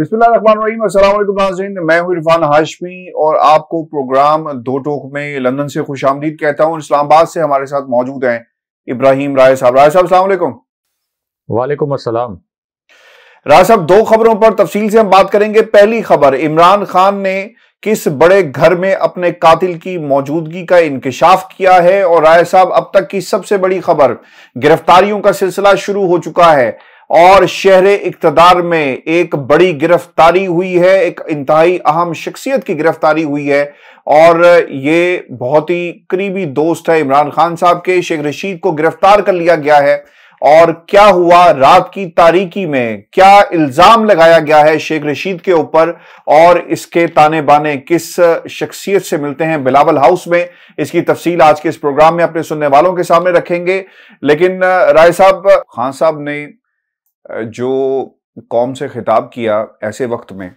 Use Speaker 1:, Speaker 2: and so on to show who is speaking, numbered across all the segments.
Speaker 1: बिस्मिल्लाम मैं हूं इरफान हाशमी और आपको प्रोग्राम दो टोक में लंदन से खुश आमदीद कहता हूँ इस्लामाबाद से हमारे साथ मौजूद हैं इब्राहिम राय साहब राय साहब अलैक्म वालेकुम अस्सलाम राय साहब दो खबरों पर तफसील से हम बात करेंगे पहली खबर इमरान खान ने किस बड़े घर में अपने कातिल की मौजूदगी का इंकशाफ किया है और राय साहब अब तक की सबसे बड़ी खबर गिरफ्तारियों का सिलसिला शुरू हो चुका है और शहर इकतदार में एक बड़ी गिरफ्तारी हुई है एक इंतहाई अहम शख्सियत की गिरफ्तारी हुई है और ये बहुत ही करीबी दोस्त है इमरान खान साहब के शेख रशीद को गिरफ्तार कर लिया गया है और क्या हुआ रात की तारीकी में क्या इल्जाम लगाया गया है शेख रशीद के ऊपर और इसके ताने बाने किस शख्सियत से मिलते हैं बिलावल हाउस में इसकी तफसील आज के इस प्रोग्राम में अपने सुनने वालों के सामने रखेंगे लेकिन राय साहब खान साहब ने जो कौम से खिताब किया ऐसे वक्त में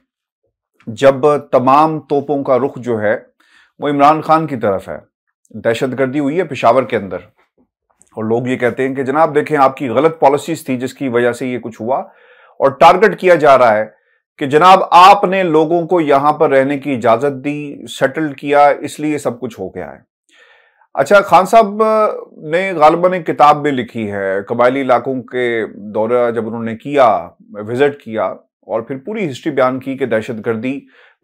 Speaker 1: जब तमाम तोपों का रुख जो है वो इमरान खान की तरफ है दहशत गर्दी हुई है पेशावर के अंदर और लोग ये कहते हैं कि जनाब देखें आपकी गलत पॉलिसीज थी जिसकी वजह से ये कुछ हुआ और टारगेट किया जा रहा है कि जनाब आपने लोगों को यहां पर रहने की इजाजत दी सेटल किया इसलिए सब कुछ हो गया है अच्छा खान साहब ने गालबन एक किताब भी लिखी है कबायली इलाकों के दौरा जब उन्होंने किया विजिट किया और फिर पूरी हिस्ट्री बयान की कि दहशत गर्दी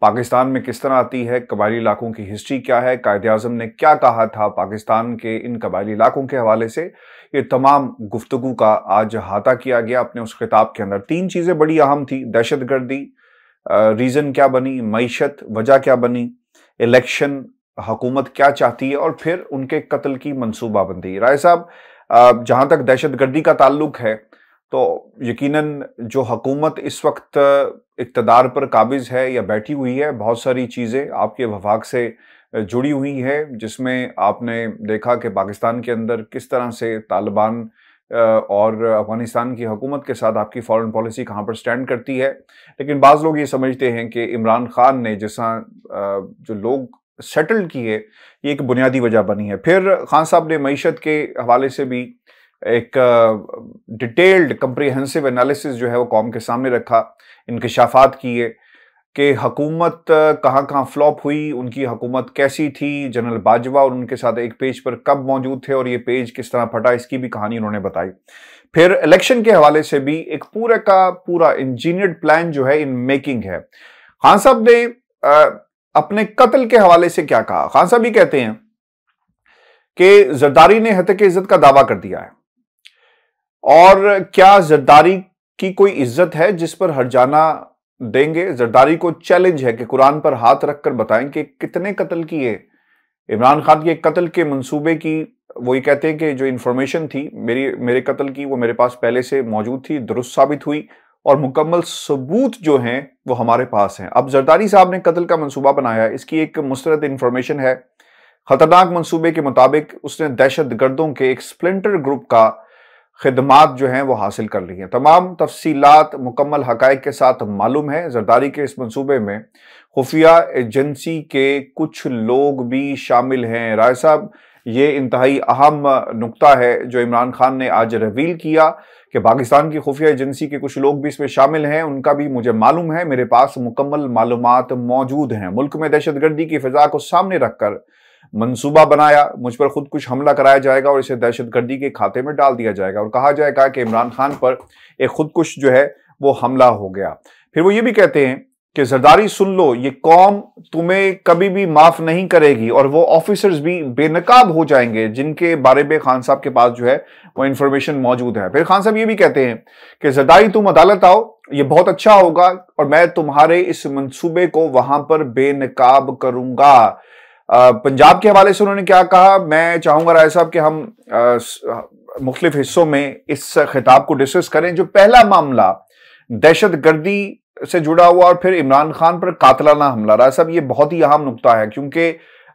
Speaker 1: पाकिस्तान में किस तरह आती है कबायली इलाकों की हिस्ट्री क्या है कायद अजम ने क्या कहा था पाकिस्तान के इन कबायली इलाकों के हवाले से ये तमाम गुफ्तु का आज अहाता किया गया अपने उस किताब के अंदर तीन चीज़ें बड़ी अहम थी दहशत गर्दी रीज़न क्या बनी मीशत वजह क्या बनी इलेक्शन हकूमत क्या चाहती है और फिर उनके कत्ल की मनसूबाबंदी राय साहब जहाँ तक दहशतगर्दी का ताल्लुक है तो यकीनन जो हकूमत इस वक्त इकतदार पर काबिज है या बैठी हुई है बहुत सारी चीज़ें आपके वफाक से जुड़ी हुई है जिसमें आपने देखा कि पाकिस्तान के अंदर किस तरह से तालिबान और अफ़गानिस्तान की हकूमत के साथ आपकी फॉरेन पॉलिसी कहाँ पर स्टैंड करती है लेकिन बाज़ लोग ये समझते हैं कि इमरान ख़ान ने जैसा जो लोग सेटल किए ये एक बुनियादी वजह बनी है फिर खान साहब ने मीशत के हवाले से भी एक डिटेल्ड कंप्रीहेंसिव एनालिसिस जो है वो कौम के सामने रखा इनकशाफात किए कि हकूमत कहाँ कहाँ फ्लॉप हुई उनकी हकूमत कैसी थी जनरल बाजवा और उनके साथ एक पेज पर कब मौजूद थे और ये पेज किस तरह फटा इसकी भी कहानी उन्होंने बताई फिर इलेक्शन के हवाले से भी एक पूरे का पूरा इंजीनियर्ड प्लान जो है इन मेकिंग है खान साहब ने अपने कत्ल के हवाले से क्या कहा खान साहब भी कहते हैं कि जरदारी ने हत्या की इज्जत का दावा कर दिया है और क्या जरदारी की कोई इज्जत है जिस पर हरजाना देंगे जरदारी को चैलेंज है कि कुरान पर हाथ रखकर बताएं कि कितने कत्ल किए इमरान खान के कत्ल के मंसूबे की वो ये कहते हैं कि जो इंफॉर्मेशन थी मेरी मेरे कत्ल की वो मेरे पास पहले से मौजूद थी दुरुस्त साबित हुई और मुकम्मल सबूत जो हैं वो हमारे पास हैं अब जरदारी साहब ने कत्ल का मनसूबा बनाया इसकी एक मुस्रद इंफॉर्मेशन है ख़तरनाक मनसूबे के मुताबिक उसने दहशत गर्दों के एक स्प्लिंटर ग्रुप का खदमात जो हैं वो हासिल कर ली हैं तमाम तफसीलात मुकम्मल हकायक के साथ मालूम है जरदारी के इस मनसूबे में खुफिया एजेंसी के कुछ लोग भी शामिल हैं राय साहब ये इंतहाई अहम नुकता है जो इमरान खान ने आज रवील किया कि पाकिस्तान की खुफिया एजेंसी के कुछ लोग भी इसमें शामिल हैं उनका भी मुझे मालूम है मेरे पास मुकम्मल मालूम मौजूद हैं मुल्क में दहशतगर्दी की फिजा को सामने रखकर मंसूबा बनाया मुझ पर खुद कुछ हमला कराया जाएगा और इसे दहशतगर्दी के खाते में डाल दिया जाएगा और कहा जाएगा कि इमरान खान पर एक खुदकुश जो है वो हमला हो गया फिर वो ये भी कहते हैं कि जरदारी सुन लो ये कौम तुम्हें कभी भी माफ नहीं करेगी और वो ऑफिसर्स भी बेनकाब हो जाएंगे जिनके बारे में खान साहब के पास जो है वो इंफॉर्मेशन मौजूद है फिर खान साहब ये भी कहते हैं कि जरदारी तुम अदालत आओ ये बहुत अच्छा होगा और मैं तुम्हारे इस मंसूबे को वहां पर बेनकाब करूंगा पंजाब के हवाले से उन्होंने क्या कहा मैं चाहूंगा राय साहब कि हम मुख्तलिफ हिस्सों में इस खिताब को डिस्कस करें जो पहला मामला दहशत गर्दी से जुड़ा हुआ और फिर इमरान खान पर कातलाना हमला रहा सब ये बहुत ही अहम नुकता है क्योंकि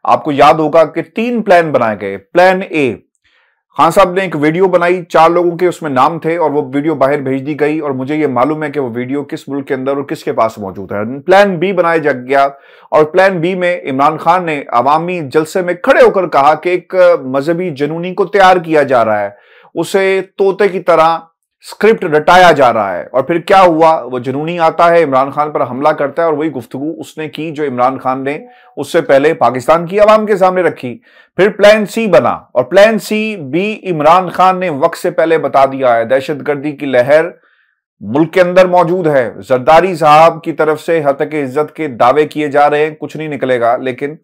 Speaker 1: आपको याद होगा कि तीन प्लान बनाए गए प्लान ए खान साहब ने एक वीडियो बनाई चार लोगों के उसमें नाम थे और वो वीडियो बाहर भेज दी गई और मुझे ये मालूम है कि वो वीडियो किस मुल्क के अंदर और किसके पास मौजूद है प्लान बी बनाया जा गया और प्लान बी में इमरान खान ने अवामी जलसे में खड़े होकर कहा कि एक मजहबी जनूनी को तैयार किया जा रहा है उसे तोते की तरह स्क्रिप्ट रटाया जा रहा है और फिर क्या हुआ वो जुनूनी आता है इमरान खान पर हमला करता है और वही गुफ्तगु उसने की जो इमरान खान ने उससे पहले पाकिस्तान की आवाम के सामने रखी फिर प्लान सी बना और प्लान सी भी इमरान खान ने वक्त से पहले बता दिया है दहशतगर्दी की लहर मुल्क के अंदर मौजूद है जरदारी साहब की तरफ से के इज्जत के दावे किए जा रहे हैं कुछ नहीं निकलेगा लेकिन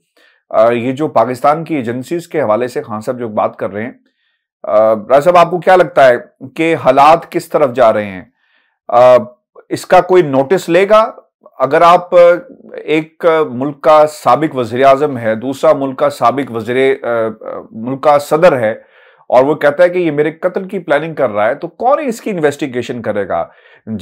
Speaker 1: ये जो पाकिस्तान की एजेंसीज के हवाले से खान साहब जो बात कर रहे हैं राज साहब आपको क्या लगता है कि हालात किस तरफ जा रहे हैं आ, इसका कोई नोटिस लेगा अगर आप एक मुल्क का सबक वजीर अजम है दूसरा मुल्क का सबक वजीर मुल्क का सदर है और वो कहता है कि ये मेरे कत्ल की प्लानिंग कर रहा है तो कौन इसकी इन्वेस्टिगेशन करेगा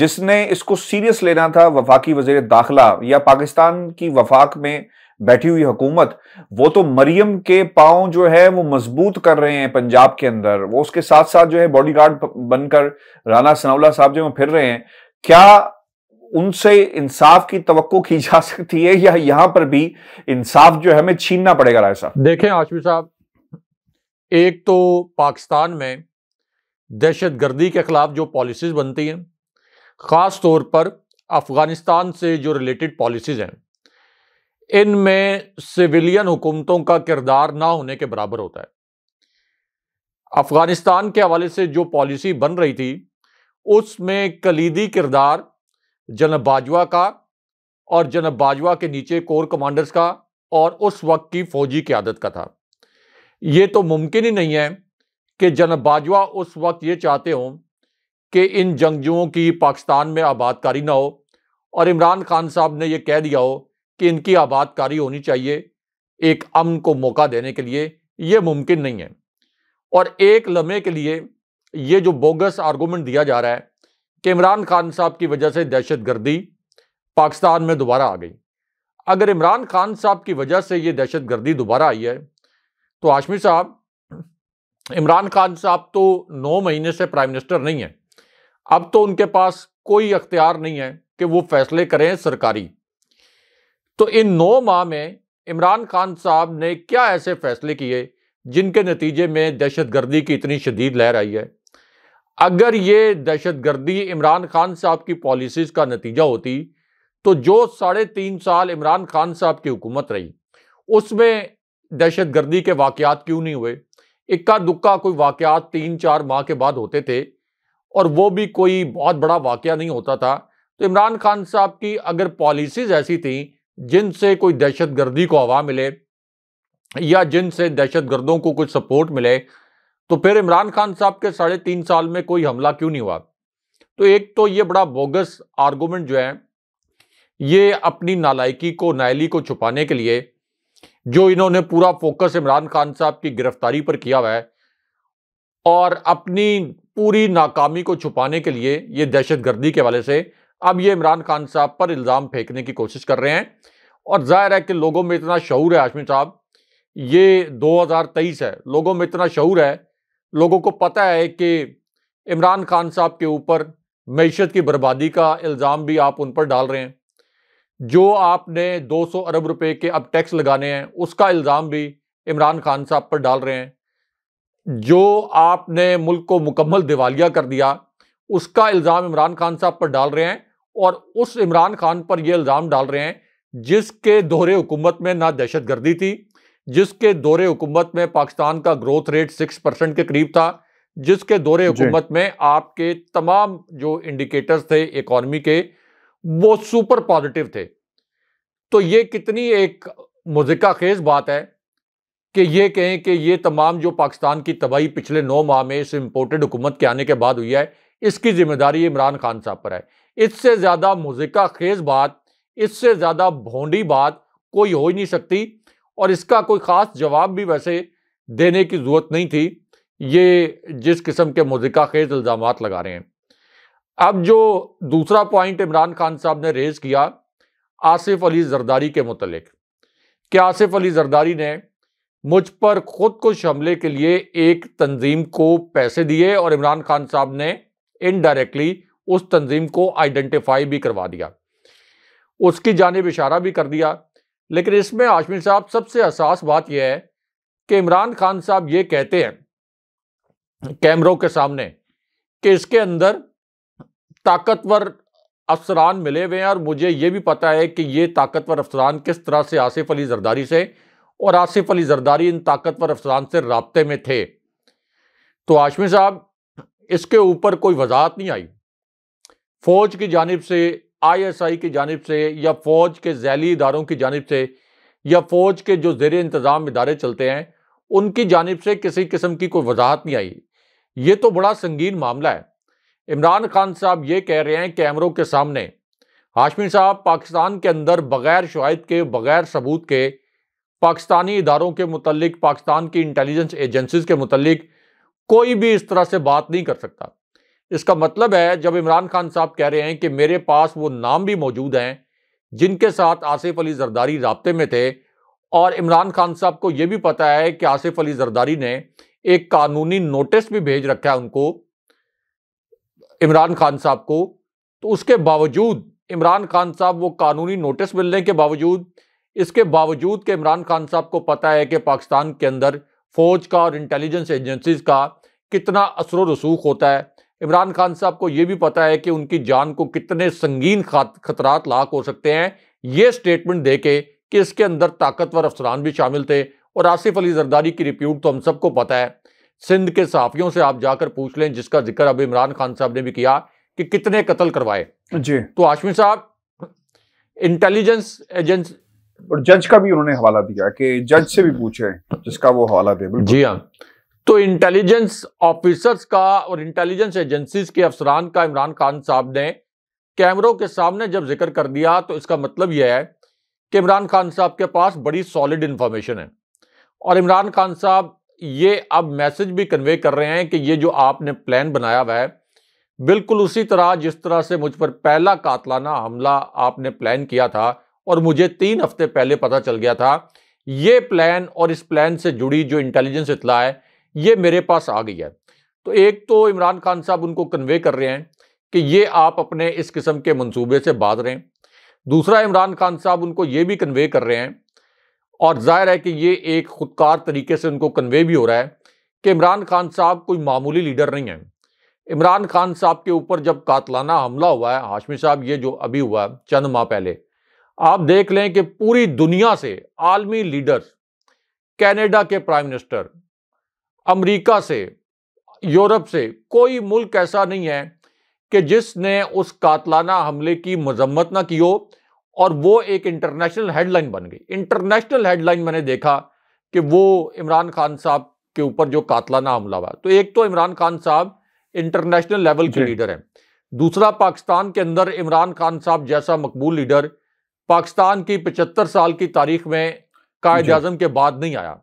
Speaker 1: जिसने इसको सीरियस लेना था वफाकी वजीर दाखिला या पाकिस्तान की वफाक में बैठी हुई हुकूमत वो तो मरियम के पांव जो है वो मजबूत कर रहे हैं पंजाब के अंदर वो उसके साथ साथ जो है बॉडीगार्ड बनकर राना सनावला साहब जो फिर रहे हैं क्या उनसे इंसाफ की तवक्को की जा सकती है या यहां पर भी इंसाफ जो है हमें छीनना पड़ेगा राय साहब
Speaker 2: देखें आशमी साहब एक तो पाकिस्तान में दहशत गर्दी के ख़िलाफ़ जो पॉलिसीज़ बनती हैं ख़ास तौर पर अफ़गानिस्तान से जो रिलेटेड पॉलिसीज़ हैं इनमें सिविलियन हुकूमतों का किरदार ना होने के बराबर होता है अफगानिस्तान के हवाले से जो पॉलिसी बन रही थी उसमें कलीदी किरदार जनब बाजवा का और जनब बाजवा के नीचे कोर कमांडर्स का और उस वक्त की फौजी क्यादत का था ये तो मुमकिन ही नहीं है कि जनब बाजवा उस वक्त ये चाहते हों कि इन जंगजुओं की पाकिस्तान में आबादकारी ना हो और इमरान खान साहब ने यह कह दिया हो कि इनकी आबादकारी होनी चाहिए एक अमन को मौका देने के लिए ये मुमकिन नहीं है और एक लम्हे के लिए ये जो बोगस आर्गूमेंट दिया जा रहा है कि इमरान खान साहब की वजह से दहशत गर्दी पाकिस्तान में दोबारा आ गई अगर इमरान खान साहब की वजह से ये दहशत गर्दी दोबारा आई है तो आशमी साहब इमरान खान साहब तो नौ महीने से प्राइम मिनिस्टर नहीं है अब तो उनके पास कोई अख्तियार नहीं है कि वो फैसले करें सरकारी तो इन नौ माह में इमरान खान साहब ने क्या ऐसे फैसले किए जिनके नतीजे में दहशत गर्दी की इतनी शदीद लहर आई है अगर ये दहशत गर्दी इमरान खान साहब की पॉलिसीज़ का नतीजा होती तो जो साढ़े तीन साल इमरान खान साहब की हुकूमत रही उसमें दहशत गर्दी के वाक़ात क्यों नहीं हुए इक्का दुक्का कोई वाक़ात तीन चार माह के बाद होते थे और वो भी कोई बहुत बड़ा वाक़ नहीं होता था तो इमरान खान साहब की अगर पॉलिसीज़ ऐसी थी जिनसे कोई दहशत गर्दी को हवा मिले या जिनसे दहशत गर्दों को कुछ सपोर्ट मिले तो फिर इमरान खान साहब के साढ़े तीन साल में कोई हमला क्यों नहीं हुआ तो एक तो ये बड़ा बोगस आर्गूमेंट जो है ये अपनी नालायकी को नायली को छुपाने के लिए जो इन्होंने पूरा फोकस इमरान खान साहब की गिरफ्तारी पर किया हुआ है और अपनी पूरी नाकामी को छुपाने के लिए ये दहशत गर्दी के हवाले से अब ये इमरान खान साहब पर इल्ज़ाम फेंकने की कोशिश कर रहे हैं और जाहिर है कि लोगों में इतना शहूर है आशमी साहब ये 2023 है लोगों में इतना शहूर है लोगों को पता है कि इमरान खान साहब के ऊपर मीशत की बर्बादी का इल्ज़ाम भी आप उन पर डाल रहे हैं जो आपने 200 अरब रुपए के अब टैक्स लगाने हैं उसका इल्ज़ाम भी इमरान खान साहब पर डाल रहे हैं जो आपने मुल्क को मुकम्मल दिवालिया कर दिया उसका इल्ज़ाम इमरान खान साहब पर डाल रहे हैं और उस इमरान खान पर यह इल्ज़ाम डाल रहे हैं जिसके दोहरे हुकूमत में ना दहशत गर्दी थी जिसके दोहरे हुकूमत में पाकिस्तान का ग्रोथ रेट सिक्स परसेंट के करीब था जिसके दोहरे हुकूमत में आपके तमाम जो इंडिकेटर्स थे इकॉनमी के वो सुपर पॉजिटिव थे तो ये कितनी एक मुजिका खेज बात है कि ये कहें कि ये तमाम जो पाकिस्तान की तबाही पिछले नौ माह में इस इम्पोर्टेड हुकूमत के आने के बाद हुई है इसकी जिम्मेदारी इमरान खान साहब पर है इससे ज़्यादा मुजिका खेज बात इससे ज़्यादा भोंडी बात कोई हो ही नहीं सकती और इसका कोई ख़ास जवाब भी वैसे देने की ज़रूरत नहीं थी ये जिस किस्म के मुजिका खेज इल्ज़ाम लगा रहे हैं अब जो दूसरा पॉइंट इमरान खान साहब ने रेज किया आसिफ अली जरदारी के मतलब कि आसिफ अली जरदारी ने मुझ पर खुद को हमले के लिए एक तंजीम को पैसे दिए और इमरान खान साहब ने इनडायरेक्टली उस तंजीम को आइडेंटिफाई भी करवा दिया उसकी जानब इशारा भी कर दिया लेकिन इसमें आशमी साहब सबसे असास बात यह है कि इमरान खान साहब ये कहते हैं कैमरों के सामने कि इसके अंदर ताकतवर अफसरान मिले हुए हैं और मुझे ये भी पता है कि ये ताकतवर अफसरान किस तरह से आसिफ अली जरदारी से और आसिफ अली जरदारी इन ताकतवर अफसरान से रबते में थे तो आशमी साहब इसके ऊपर कोई वजाहत नहीं आई फौज की जानब से आईएसआई की जानब से या फौज के जैली इदारों की जानब से या फौज के जो जेर इंतज़ाम इदारे चलते हैं उनकी जानब से किसी किस्म की कोई वजाहत नहीं आई ये तो बड़ा संगीन मामला है इमरान खान साहब ये कह रहे हैं कैमरों के सामने हाशमी साहब पाकिस्तान के अंदर बगैर शवायद के बगैर सबूत के पाकिस्तानी इदारों के मतलब पाकिस्तान की इंटेलिजेंस एजेंसीज के मतलब कोई भी इस तरह से बात नहीं कर सकता इसका मतलब है जब इमरान खान साहब कह रहे हैं कि मेरे पास वो नाम भी मौजूद हैं जिनके साथ आसिफ अली जरदारी रबते में थे और इमरान खान साहब को ये भी पता है कि आसिफ अली जरदारी ने एक कानूनी नोटिस भी भेज रखा है उनको इमरान खान साहब को तो उसके बावजूद इमरान खान साहब वो कानूनी नोटिस मिलने के बावजूद इसके बावजूद के इमरान खान साहब को पता है कि पाकिस्तान के अंदर फौज का और इंटेलिजेंस एजेंसीज का कितना असर रसूख होता है इमरान खान साहब को यह भी पता है कि उनकी जान को कितने संगीन खतरात लाक हो सकते हैं ये स्टेटमेंट दे के कि इसके अंदर ताकतवर अफसरान भी शामिल थे और आसिफ अली जरदारी की रिप्यूट तो हम सबको पता है सिंध के सहाफ़ियों से आप जाकर पूछ लें जिसका जिक्र अब इमरान खान साहब ने भी किया कि कितने कत्ल करवाए जी तो आशमी साहब
Speaker 1: इंटेलिजेंस एजेंस और जज का भी उन्होंने हवाला दिया कि जज से भी पूछे जिसका वो हवाला दे जी हाँ तो इंटेलिजेंस ऑफिसर्स का
Speaker 2: और इंटेलिजेंस एजेंसीज के अफसरान का इमरान खान साहब ने कैमरों के सामने जब जिक्र कर दिया तो इसका मतलब यह है कि इमरान खान साहब के पास बड़ी सॉलिड इंफॉर्मेशन है और इमरान खान साहब ये अब मैसेज भी कन्वे कर रहे हैं कि ये जो आपने प्लान बनाया हुआ है बिल्कुल उसी तरह जिस तरह से मुझ पर पहला कातलाना हमला आपने प्लान किया था और मुझे तीन हफ्ते पहले पता चल गया था ये प्लान और इस प्लान से जुड़ी जो इंटेलिजेंस इतला है ये मेरे पास आ गई है तो एक तो इमरान खान साहब उनको कन्वे कर रहे हैं कि ये आप अपने इस किस्म के मंसूबे से बात हैं दूसरा इमरान खान साहब उनको ये भी कन्वे कर रहे हैं और जाहिर है कि ये एक खुदकार तरीके से उनको कन्वे भी हो रहा है कि इमरान खान साहब कोई मामूली लीडर नहीं है इमरान खान साहब के ऊपर जब कातलाना हमला हुआ है हाशमी साहब ये जो अभी हुआ चंद माह पहले आप देख लें कि पूरी दुनिया से आलमी लीडर्स कैनेडा के प्राइम मिनिस्टर अमेरिका से यूरोप से कोई मुल्क ऐसा नहीं है कि जिसने उस कातलाना हमले की मजम्मत ना की हो और वो एक इंटरनेशनल हेडलाइन बन गई इंटरनेशनल हेडलाइन मैंने देखा कि वो इमरान खान साहब के ऊपर जो कातलाना हमला हुआ तो एक तो इमरान खान साहब इंटरनेशनल लेवल के लीडर हैं दूसरा पाकिस्तान के अंदर इमरान खान साहब जैसा मकबूल लीडर पाकिस्तान की पचहत्तर साल की तारीख में कायद अजम के बाद नहीं आया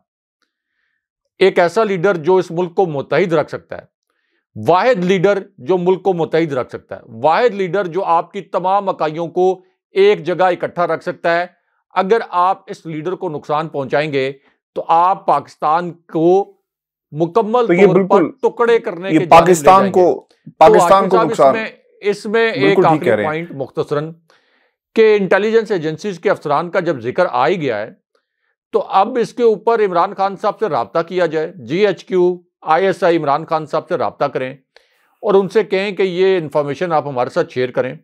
Speaker 2: एक ऐसा लीडर जो इस मुल्क को मुतहद रख सकता है वाहिद लीडर जो मुल्क को मुतहद रख सकता है वाहिद लीडर जो आपकी तमाम इकाइयों को एक जगह इकट्ठा रख सकता है अगर आप इस लीडर को नुकसान पहुंचाएंगे तो आप पाकिस्तान को मुकम्मल तो पर टुकड़े करने के तो पाकिस्तान को
Speaker 1: पाकिस्तान तो को नुकसान
Speaker 2: इसमें एक पॉइंट मुख्तसरन के इंटेलिजेंस एजेंसीज के अफसरान का जब जिक्र आ ही गया है तो अब इसके ऊपर इमरान खान साहब से रबता किया जाए G H Q I S I Imran Khan साहब से रबता करें और उनसे कहें कि ये इन्फॉर्मेशन आप हमारे साथ शेयर करें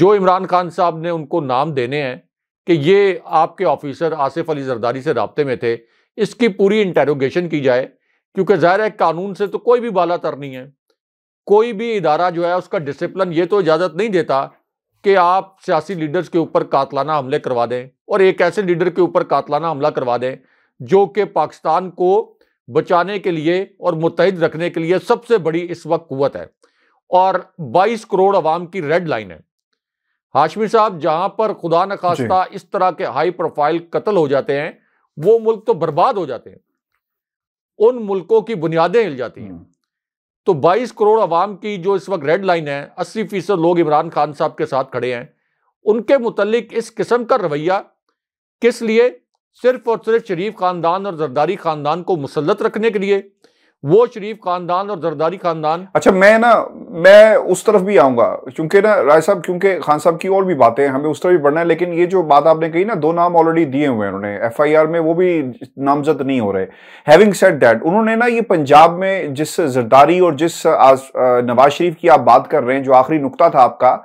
Speaker 2: जो इमरान खान साहब ने उनको नाम देने हैं कि ये आपके ऑफिसर आसिफ अली जरदारी से रबते में थे इसकी पूरी इंटेरोगेशन की जाए क्योंकि ज़ाहिर है कानून से तो कोई भी बाला तर नहीं है कोई भी इदारा जो है उसका डिसिप्लिन ये तो इजाज़त नहीं देता कि आप सियासी लीडर्स के ऊपर कातलाना हमले करवा दें और एक ऐसे लीडर के ऊपर कातलाना हमला करवा दें जो कि पाकिस्तान को बचाने के लिए और मुतहद रखने के लिए सबसे बड़ी इस वक्त कुत है और 22 करोड़ अवाम की रेड लाइन है हाशमी साहब जहां पर खुदा न खास्ता इस तरह के हाई प्रोफाइल कत्ल हो जाते हैं वो मुल्क तो बर्बाद हो जाते हैं उन मुल्कों की बुनियादें हिल जाती हैं हम्म। तो 22 करोड़ अवाम की जो इस वक्त रेड लाइन है 80 फीसद लोग इमरान खान साहब के साथ खड़े हैं उनके मुतलिक इस किस्म का रवैया किस लिए सिर्फ और सिर्फ शरीफ खानदान और जरदारी खानदान को मुसलत रखने के लिए वो शरीफ खानदान और जरदारी खानदान
Speaker 1: अच्छा मैं ना मैं उस तरफ भी आऊंगा क्योंकि ना राय साहब क्योंकि खान साहब की और भी बातें हमें उस तरफ भी बढ़ना है लेकिन ये जो बात आपने कही ना दो नाम ऑलरेडी दिए हुए हैं उन्होंने एफआईआर में वो भी नामजद नहीं हो रहे हैविंग सेट दैट उन्होंने ना ये पंजाब में जिस जरदारी और जिस नवाज शरीफ की आप बात कर रहे हैं जो आखिरी नुकता था आपका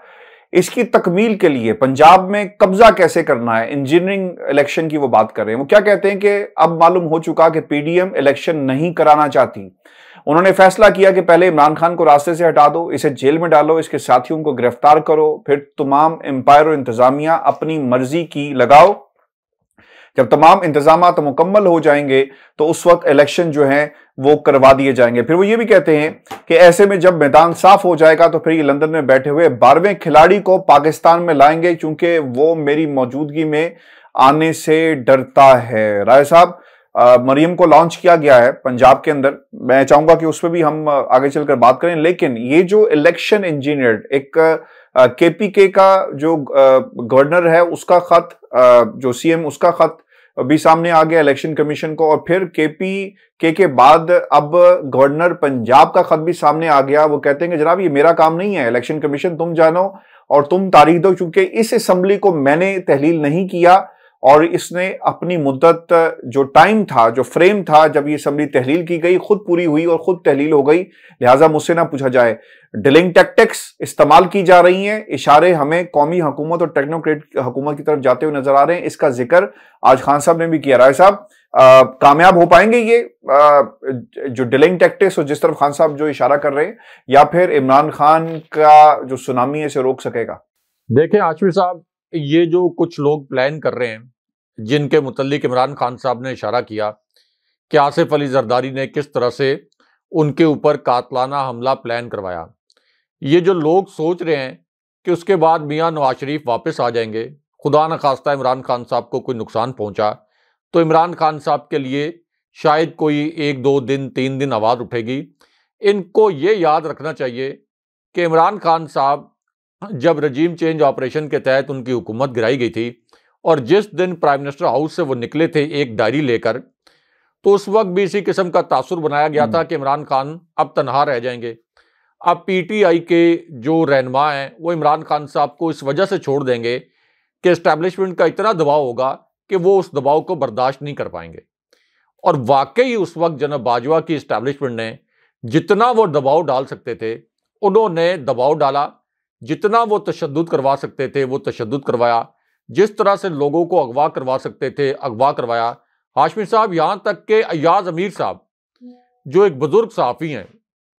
Speaker 1: इसकी तकमील के लिए पंजाब में कब्जा कैसे करना है इंजीनियरिंग इलेक्शन की वो बात कर रहे हैं वो क्या कहते हैं कि अब मालूम हो चुका कि पीडीएम इलेक्शन नहीं कराना चाहती उन्होंने फैसला किया कि पहले इमरान खान को रास्ते से हटा दो इसे जेल में डालो इसके साथियों को गिरफ्तार करो फिर तमाम एम्पायर इंतजामिया अपनी मर्जी की लगाओ जब तमाम इंतजाम तो मुकम्मल हो जाएंगे तो उस वक्त इलेक्शन जो है वो करवा दिए जाएंगे फिर वो ये भी कहते हैं कि ऐसे में जब मैदान साफ हो जाएगा तो फिर ये लंदन में बैठे हुए बारहवें खिलाड़ी को पाकिस्तान में लाएंगे क्योंकि वो मेरी मौजूदगी में आने से डरता है राय साहब मरियम को लॉन्च किया गया है पंजाब के अंदर मैं चाहूंगा कि उस पर भी हम आगे चलकर बात करें लेकिन ये जो इलेक्शन इंजीनियर एक केपीके का जो गवर्नर है उसका खत जो सीएम उसका खत भी सामने आ गया इलेक्शन कमीशन को और फिर केपी के के बाद अब गवर्नर पंजाब का खत भी सामने आ गया वो कहते हैं कि जनाब ये मेरा काम नहीं है इलेक्शन कमीशन तुम जानो और तुम तारीख दो चूंकि इस असम्बली को मैंने तहलील नहीं किया और इसने अपनी मुद्दत जो टाइम था जो फ्रेम था जब ये असम्बली तहलील की गई खुद पूरी हुई और खुद तहलील हो गई लिहाजा मुझसे ना पूछा जाए डिलिंग टेक्टिक्स इस्तेमाल की जा रही हैं इशारे हमें कौमी हुकूमत और टेक्नोक्रेट हुकूमत की तरफ जाते हुए नजर आ रहे हैं इसका जिक्र आज खान साहब ने भी किया राय साहब कामयाब हो पाएंगे ये आ, जो डिलिंग टेक्टिक्स और जिस तरफ खान साहब जो इशारा कर रहे हैं या फिर इमरान खान का जो सुनामी है इसे रोक सकेगा देखें आशमी साहब ये जो कुछ लोग प्लान कर रहे हैं
Speaker 2: जिनके मतलब इमरान खान साहब ने इशारा किया कि आसिफ अली जरदारी ने किस तरह से उनके ऊपर कातलाना हमला प्लान करवाया ये जो लोग सोच रहे हैं कि उसके बाद मियाँ नवाज शरीफ वापस आ जाएंगे खुदा न खास्ता इमरान खान साहब को कोई नुकसान पहुँचा तो इमरान खान साहब के लिए शायद कोई एक दो दिन तीन दिन आवाज़ उठेगी इनको ये याद रखना चाहिए कि इमरान खान साहब जब रजीम चेंज ऑपरेशन के तहत उनकी हुकूमत गिराई गई थी और जिस दिन प्राइम मिनिस्टर हाउस से वो निकले थे एक डायरी लेकर तो उस वक्त भी इसी किस्म का तासुर बनाया गया था हम्म। कि इमरान खान अब तनहा रह जाएंगे अब पीटीआई के जो रहनमा हैं वो इमरान खान साहब को इस वजह से छोड़ देंगे कि इस्टेब्लिशमेंट का इतना दबाव होगा कि वो उस दबाव को बर्दाश्त नहीं कर पाएंगे और वाकई उस वक्त जनब बाजवा की इस्टेब्लिशमेंट ने जितना वो दबाव डाल सकते थे उन्होंने दबाव डाला जितना वो तशद करवा सकते थे वो तशद करवाया जिस तरह से लोगों को अगवा करवा सकते थे अगवा करवाया हाशमी साहब यहाँ तक के अयाज अमीर साहब हम्म। जो एक बुजुर्ग सहाफ़ी हैं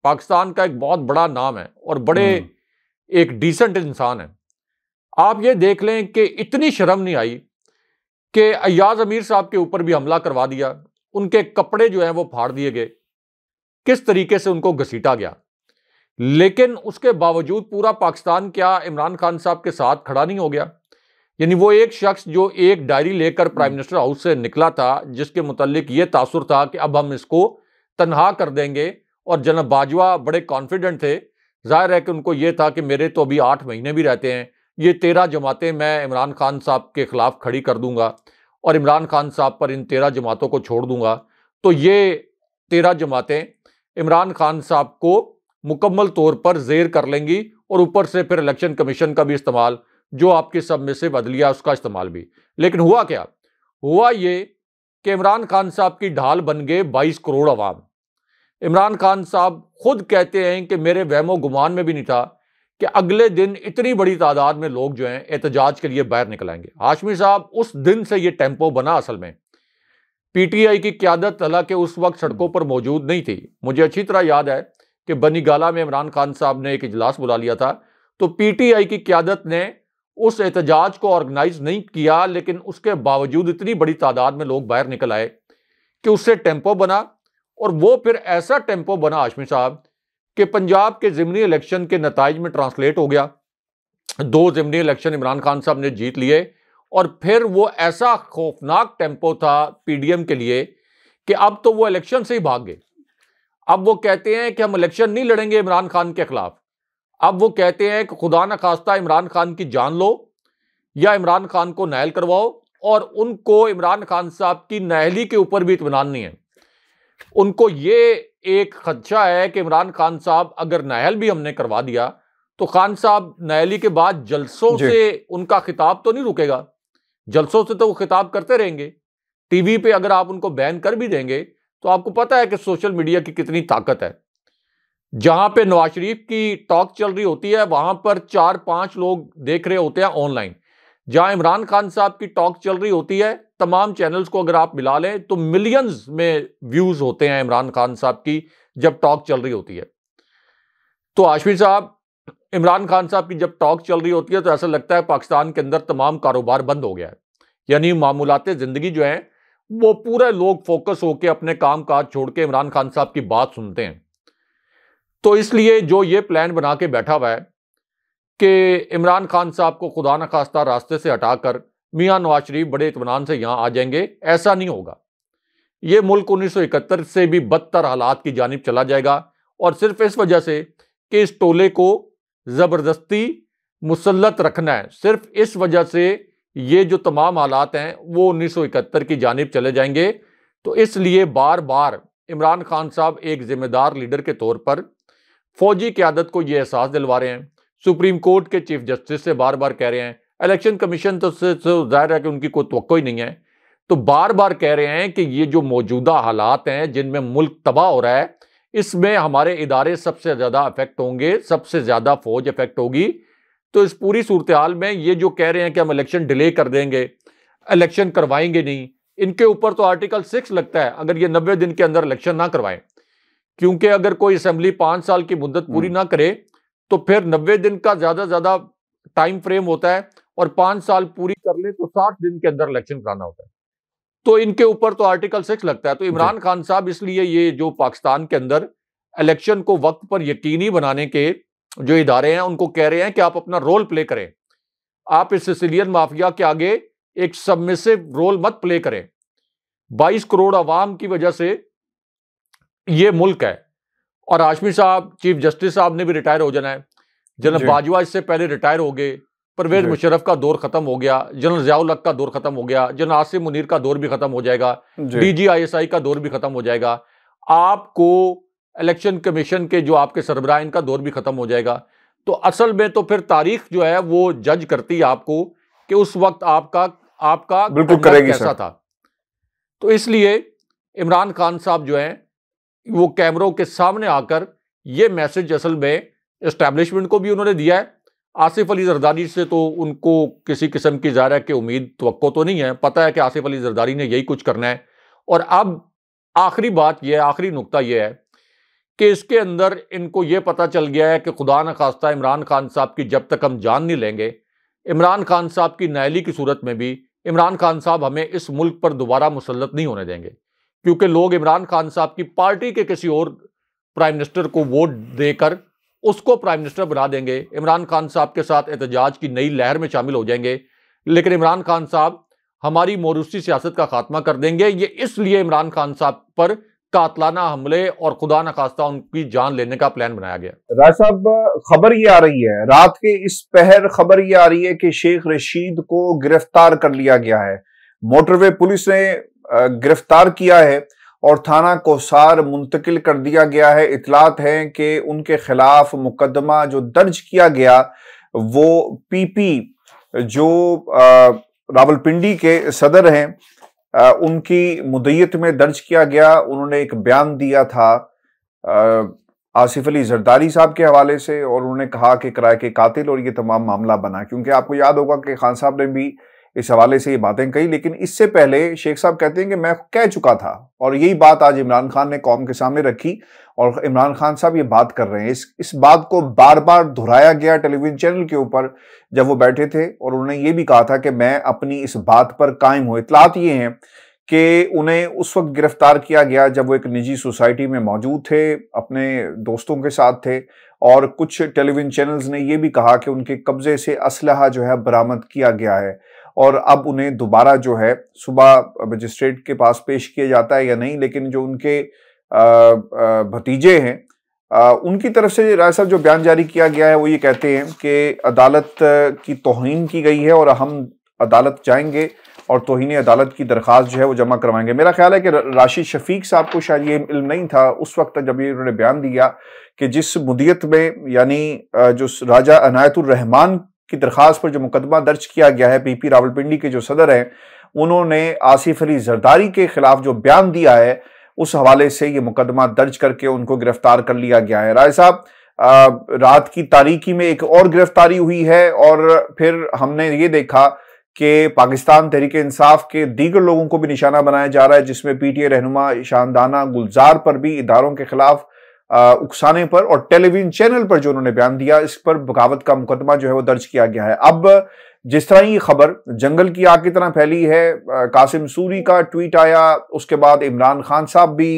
Speaker 2: पाकिस्तान का एक बहुत बड़ा नाम है और बड़े हम्म। एक डिसेंट इंसान है आप ये देख लें कि इतनी शर्म नहीं आई कि अयाज अमीर साहब के ऊपर भी हमला करवा दिया उनके कपड़े जो हैं वो फाड़ दिए गए किस तरीके से उनको घसीटा गया लेकिन उसके बावजूद पूरा पाकिस्तान क्या इमरान खान साहब के साथ खड़ा नहीं हो गया यानी वो एक शख्स जो एक डायरी लेकर हम्म। प्राइम मिनिस्टर हाउस से निकला था जिसके मुतलिक ये तासुर था कि अब हम इसको तनहा कर देंगे और जनाब बाजवा बड़े कॉन्फिडेंट थे जाहिर है कि उनको ये था कि मेरे तो अभी आठ महीने भी रहते हैं ये तेरह जमातें मैं इमरान खान साहब के ख़िलाफ़ खड़ी कर दूंगा और इमरान खान साहब पर इन तेरह जमातों को छोड़ दूंगा तो ये तेरह जमातें इमरान खान साहब को मुकम्मल तौर पर जेर कर लेंगी और ऊपर से फिर इलेक्शन कमीशन का भी इस्तेमाल जो आपके सब में से बदलिया उसका इस्तेमाल भी लेकिन हुआ क्या हुआ ये कि इमरान खान साहब की ढाल बन गए 22 करोड़ अवाम इमरान खान साहब खुद कहते हैं कि मेरे वहमो गुमान में भी नहीं था कि अगले दिन इतनी बड़ी तादाद में लोग जो हैं एहतजाज के लिए बाहर आएंगे हाशमी साहब उस दिन से ये टेम्पो बना असल में पीटीआई की क्यादत हालांकि उस वक्त सड़कों पर मौजूद नहीं थी मुझे अच्छी तरह याद है कि बनीगाला में इमरान खान साहब ने एक इजलास बुला लिया था तो पीटीआई की क्यादत ने उस एहतजाज को ऑर्गेनाइज नहीं किया लेकिन उसके बावजूद इतनी बड़ी तादाद में लोग बाहर निकल आए कि उससे टेम्पो बना और वो फिर ऐसा टेम्पो बना आशमी साहब कि पंजाब के ज़मनी इलेक्शन के नतज में ट्रांसलेट हो गया दो ज़मनी इलेक्शन इमरान खान साहब ने जीत लिए और फिर वो ऐसा खौफनाक टेम्पो था पीडीएम के लिए कि अब तो वो इलेक्शन से ही भाग गए अब वो कहते हैं कि हम इलेक्शन नहीं लड़ेंगे इमरान खान के खिलाफ अब वो कहते हैं कि खुदा न खास्ता इमरान खान की जान लो या इमरान खान को नहल करवाओ और उनको इमरान खान साहब की नहली के ऊपर भी इतमान नहीं है उनको ये एक खदशा है कि इमरान खान साहब अगर नहल भी हमने करवा दिया तो खान साहब नहली के बाद जलसों से उनका खिताब तो नहीं रुकेगा जलसों से तो वो खिताब करते रहेंगे टीवी पे अगर आप उनको बैन कर भी देंगे तो आपको पता है कि सोशल मीडिया की कितनी ताकत है जहां पे नवाज शरीफ की टॉक चल रही होती है वहां पर चार पांच लोग देख रहे होते हैं ऑनलाइन जहां इमरान खान साहब की टॉक चल रही होती है तमाम चैनल्स को अगर आप मिला लें तो मिलियंस में व्यूज होते हैं इमरान खान साहब की जब टॉक चल रही होती है तो आशमी साहब इमरान खान साहब की जब टॉक चल रही होती है तो ऐसा लगता है पाकिस्तान के अंदर तमाम कारोबार बंद हो गया है यानी मामूलत ज़िंदगी जो है वो पूरे लोग फोकस होकर अपने काम काज छोड़ के इमरान खान साहब की बात सुनते हैं तो इसलिए जो ये प्लान बना के बैठा हुआ है कि इमरान खान साहब को खुदा न खास्ता रास्ते से हटाकर मियाँ नवाज शरीफ बड़े इतमान से यहाँ आ जाएंगे ऐसा नहीं होगा ये मुल्क 1971 से भी बदतर हालात की जानब चला जाएगा और सिर्फ इस वजह से कि इस टोले को ज़बरदस्ती मुसलत रखना है सिर्फ इस वजह से ये जो तमाम हालात हैं वो 1971 की जानब चले जाएंगे तो इसलिए बार बार इमरान खान साहब एक ज़िम्मेदार लीडर के तौर पर फौजी क्यादत को यह एहसास दिलवा रहे हैं सुप्रीम कोर्ट के चीफ जस्टिस से बार बार कह रहे हैं इलेक्शन कमीशन तो से जाहिर है कि उनकी कोई तो ही नहीं है तो बार बार कह रहे हैं कि ये जो मौजूदा हालात हैं जिनमें मुल्क तबाह हो रहा है इसमें हमारे इदारे सबसे ज़्यादा अफेक्ट होंगे सबसे ज़्यादा फौज अफेक्ट होगी तो इस पूरी सूरत हाल में ये जो कह रहे हैं कि हम इलेक्शन डिले कर देंगे इलेक्शन करवाएंगे नहीं इनके ऊपर तो आर्टिकल सिक्स लगता है अगर ये नब्बे दिन के अंदर इलेक्शन ना करवाएं क्योंकि अगर कोई असेंबली पांच साल की मुद्दत पूरी हम्म। ना करे तो फिर नब्बे दिन का ज्यादा ज्यादा टाइम फ्रेम होता है और पांच साल पूरी कर ले तो साठ दिन के अंदर इलेक्शन कराना होता है तो इनके ऊपर तो आर्टिकल सिक्स लगता है तो इमरान खान साहब इसलिए ये जो पाकिस्तान के अंदर इलेक्शन को वक्त पर यकीनी बनाने के जो इदारे हैं उनको कह रहे हैं कि आप अपना रोल प्ले करें आप इस सिसिलियन माफिया के आगे एक सबमिसिव रोल मत प्ले करें 22 करोड़ आवाम की वजह से ये मुल्क है और आशमी साहब चीफ जस्टिस साहब ने भी रिटायर हो जाना है
Speaker 1: जनरल बाजवा
Speaker 2: इससे पहले रिटायर हो गए परवेज मुशरफ का दौर खत्म हो गया जनरल जयाउल हक का दौर खत्म हो गया जनरल आसिफ मुनीर का दौर भी खत्म हो जाएगा डीजीआईएसआई का दौर भी खत्म हो जाएगा आपको इलेक्शन कमीशन के जो आपके सरबरा इनका दौर भी खत्म हो जाएगा तो असल में तो फिर तारीख जो है वो जज करती है आपको कि उस वक्त आपका आपका बिल्कुल कैसा था तो इसलिए इमरान खान साहब जो है वो कैमरों के सामने आकर ये मैसेज असल में इस्टेब्लिशमेंट को भी उन्होंने दिया है आसिफ अली जरदारी से तो उनको किसी किस्म की ज़ाहिर के उम्मीद तो तो नहीं है पता है कि आसिफ अली जरदारी ने यही कुछ करना है और अब आखिरी बात यह आखिरी नुकता यह है कि इसके अंदर इनको ये पता चल गया है कि खुदा न खास्ता इमरान खान साहब की जब तक हम जान नहीं लेंगे इमरान खान साहब की नायली की सूरत में भी इमरान खान साहब हमें इस मुल्क पर दोबारा मुसलत नहीं होने देंगे क्योंकि लोग इमरान खान साहब की पार्टी के किसी और प्राइम मिनिस्टर को वोट देकर उसको प्राइम मिनिस्टर बना देंगे इमरान खान साहब के साथ एहतजाज की नई लहर में शामिल हो जाएंगे लेकिन इमरान खान साहब हमारी मोरूसी सियासत का खात्मा कर देंगे ये इसलिए इमरान खान साहब पर कातलाना हमले और खुदा न खास्ता उनकी जान लेने का प्लान बनाया गया
Speaker 1: राज साहब खबर ये आ रही है रात के इस पहर खबर ये आ रही है कि शेख रशीद को गिरफ्तार कर लिया गया है मोटरवे पुलिस ने गिरफ्तार किया है और थाना कोसार मुंतकिल कर दिया गया है इतलात है कि उनके खिलाफ मुकदमा जो दर्ज किया गया वो पीपी जो रावलपिंडी के सदर हैं उनकी मुदैत में दर्ज किया गया उन्होंने एक बयान दिया था आसिफ अली जरदारी साहब के हवाले से और उन्होंने कहा कि किराए के कातिल और ये तमाम मामला बना क्योंकि आपको याद होगा कि खान साहब ने भी इस हवाले से ये बातें कही लेकिन इससे पहले शेख साहब कहते हैं कि मैं कह चुका था और यही बात आज इमरान खान ने कौम के सामने रखी और इमरान खान साहब ये बात कर रहे हैं इस इस बात को बार बार दोहराया गया टेलीविजन चैनल के ऊपर जब वो बैठे थे और उन्होंने ये भी कहा था कि मैं अपनी इस बात पर कायम हूँ इतलात ये हैं कि उन्हें उस वक्त गिरफ्तार किया गया जब वो एक निजी सोसाइटी में मौजूद थे अपने दोस्तों के साथ थे और कुछ टेलीविजन चैनल्स ने यह भी कहा कि उनके कब्जे से असलहा जो है बरामद किया गया है और अब उन्हें दोबारा जो है सुबह मजिस्ट्रेट के पास पेश किया जाता है या नहीं लेकिन जो उनके भतीजे हैं उनकी तरफ से राय साहब जो बयान जारी किया गया है वो ये कहते हैं कि अदालत की तोहन की गई है और हम अदालत जाएंगे और तोहनी अदालत की दरख्वास्त जो है वो जमा करवाएंगे मेरा ख्याल है कि राशिद शफीक साहब को शायद ये इल्म नहीं था उस वक्त जब ये उन्होंने बयान दिया कि जिस मुदियत में यानी जो राजा अनायतुलरहमान की दरख्वास्त पर जो मुकदमा दर्ज किया गया है पीपी रावलपिंडी के जो सदर हैं उन्होंने आसिफ अली जरदारी के खिलाफ जो बयान दिया है उस हवाले से ये मुकदमा दर्ज करके उनको गिरफ्तार कर लिया गया है राय साहब रात की तारीखी में एक और गिरफ्तारी हुई है और फिर हमने ये देखा कि पाकिस्तान तहरीक इंसाफ के दीगर लोगों को भी निशाना बनाया जा रहा है जिसमें पीटीए रहनुमा शानदाना गुलजार पर भी इदारों के खिलाफ उकसाने पर और टेलीविजन चैनल पर जो उन्होंने बयान दिया इस पर बगावत का मुकदमा जो है वो दर्ज किया गया है अब जिस तरह ये खबर जंगल की आग की तरह फैली है कासिम सूरी का ट्वीट आया उसके बाद इमरान खान साहब भी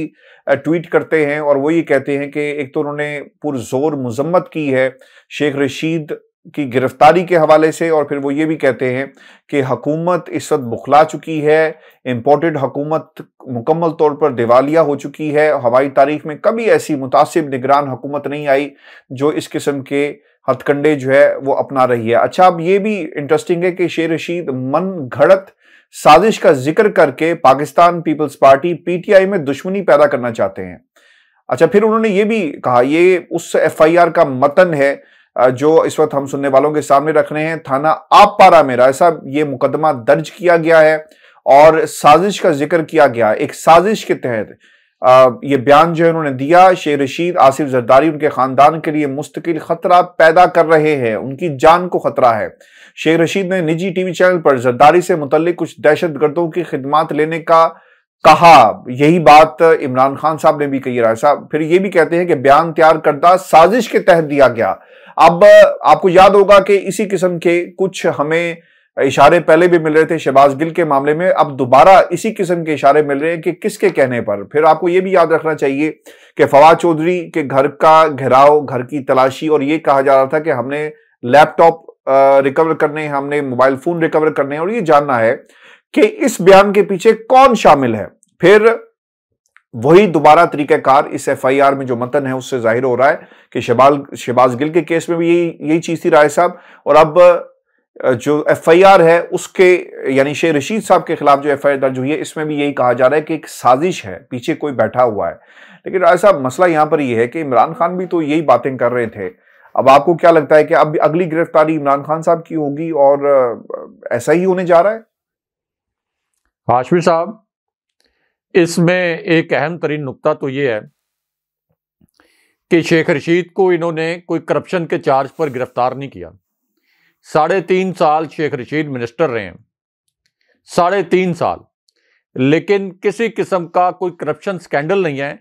Speaker 1: ट्वीट करते हैं और वो ये कहते हैं कि एक तो उन्होंने पुरजोर मजम्मत की है शेख रशीद की गिरफ्तारी के हवाले से और फिर वो ये भी कहते हैं कि हकूमत इस वक्त बुखला चुकी है इम्पोर्टेड हकूमत मुकम्मल तौर पर दिवालिया हो चुकी है हवाई तारीख में कभी ऐसी मुतासिब निगरान हकूमत नहीं आई जो इस किस्म के हथकंडे जो है वो अपना रही है अच्छा अब ये भी इंटरेस्टिंग है कि शेर रशीद मन घड़त साजिश का जिक्र करके पाकिस्तान पीपल्स पार्टी पीटीआई में दुश्मनी पैदा करना चाहते हैं अच्छा फिर उन्होंने ये भी कहा ये उस एफआईआर का मतन है जो इस वक्त हम सुनने वालों के सामने रख रहे हैं थाना आप पारा में राय साहब ये मुकदमा दर्ज किया गया है और साजिश का जिक्र किया गया एक साजिश के तहत ये बयान जो है उन्होंने दिया शेख रशीद आसिफ जरदारी उनके खानदान के लिए मुस्तकिल खतरा पैदा कर रहे हैं उनकी जान को खतरा है शेख रशीद ने निजी टीवी चैनल पर जरदारी से मुतलिक कुछ दहशत गर्दों की खिदमत लेने का कहा यही बात इमरान खान साहब ने भी कही राय साहब फिर ये भी कहते हैं कि बयान तैयार करदा साजिश के तहत दिया गया अब आपको याद होगा कि इसी किस्म के कुछ हमें इशारे पहले भी मिल रहे थे शहबाज गिल के मामले में अब दोबारा इसी किस्म के इशारे मिल रहे हैं कि किसके कहने पर फिर आपको यह भी याद रखना चाहिए कि फवाद चौधरी के घर का घेराव घर की तलाशी और ये कहा जा रहा था कि हमने लैपटॉप रिकवर करने हमने मोबाइल फोन रिकवर करने और ये जानना है कि इस बयान के पीछे कौन शामिल है फिर वही दोबारा तरीक़ाकार इस एफआईआर में जो मतन है उससे जाहिर हो रहा है कि शबाल शहबाज गिल के केस में भी यही यही चीज़ थी राय साहब और अब जो एफआईआर है उसके यानी शेख रशीद साहब के खिलाफ जो एफआईआर दर्ज हुई है इसमें भी यही कहा जा रहा है कि एक साजिश है पीछे कोई बैठा हुआ है लेकिन राय साहब मसला यहां पर यह है कि इमरान खान भी तो यही बातें कर रहे थे अब आपको क्या लगता है कि अब अगली गिरफ्तारी इमरान खान साहब की होगी और ऐसा ही होने जा रहा है
Speaker 2: हाशमी साहब इसमें एक अहम तरीन नुकता तो ये है कि शेख रशीद को इन्होंने कोई करप्शन के चार्ज पर गिरफ्तार नहीं किया साढ़े तीन साल शेख रशीद मिनिस्टर रहे हैं साढ़े तीन साल लेकिन किसी किस्म का कोई करप्शन स्कैंडल नहीं है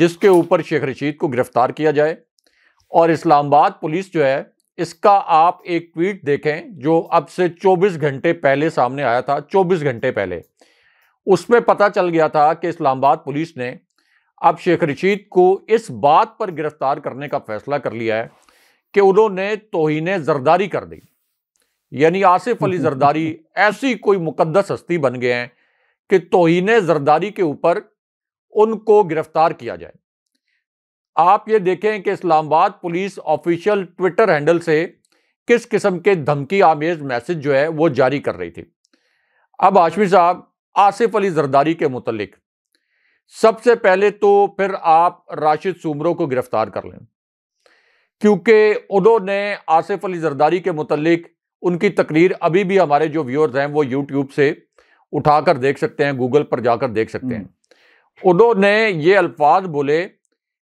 Speaker 2: जिसके ऊपर शेख रशीद को गिरफ्तार किया जाए और इस्लामाबाद पुलिस जो है इसका आप एक ट्वीट देखें जो अब से 24 घंटे पहले सामने आया था 24 घंटे पहले उसमें पता चल गया था कि इस्लामाबाद पुलिस ने अब शेख रशीद को इस बात पर गिरफ्तार करने का फैसला कर लिया है कि उन्होंने तोहन जरदारी कर दी यानी आसिफ अली हम्म, हम्म, जरदारी हम्म, ऐसी कोई मुकदस हस्ती बन गए हैं कि तोहन जरदारी के ऊपर उनको गिरफ्तार किया जाए आप ये देखें कि Islamabad police official Twitter handle से किस किस्म के धमकी आमेज मैसेज जो है वो जारी कर रही थी अब आशमी साहब आसिफ अली जरदारी के मुतलिक सबसे पहले तो फिर आप राशिद सूमरों को गिरफ्तार कर लें क्योंकि उन्होंने आसिफ अली जरदारी के मुतलक उनकी तकरीर अभी भी हमारे जो व्यूअर्स हैं वो यूट्यूब से उठाकर देख सकते हैं गूगल पर जाकर देख सकते हैं हम्म। उन्होंने ये अल्फाज बोले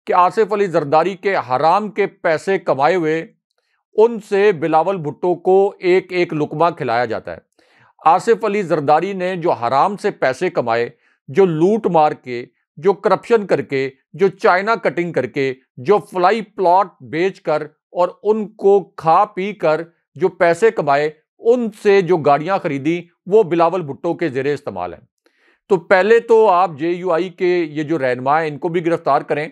Speaker 2: कि आसिफ अली जरदारी के हराम के पैसे कमाए हुए उनसे बिलावल भुट्टो को एक एक लुकमा खिलाया जाता है आसिफ अली जरदारी ने जो हराम से पैसे कमाए जो लूट मार के जो करप्शन करके जो चाइना कटिंग करके जो फ्लाई प्लॉट बेचकर और उनको खा पी कर जो पैसे कमाए उनसे जो गाड़ियां खरीदी वो बिलावल भुट्टो के जेर इस्तेमाल हैं तो पहले तो आप जे यू आई के ये जो रहनमा हैं इनको भी गिरफ्तार करें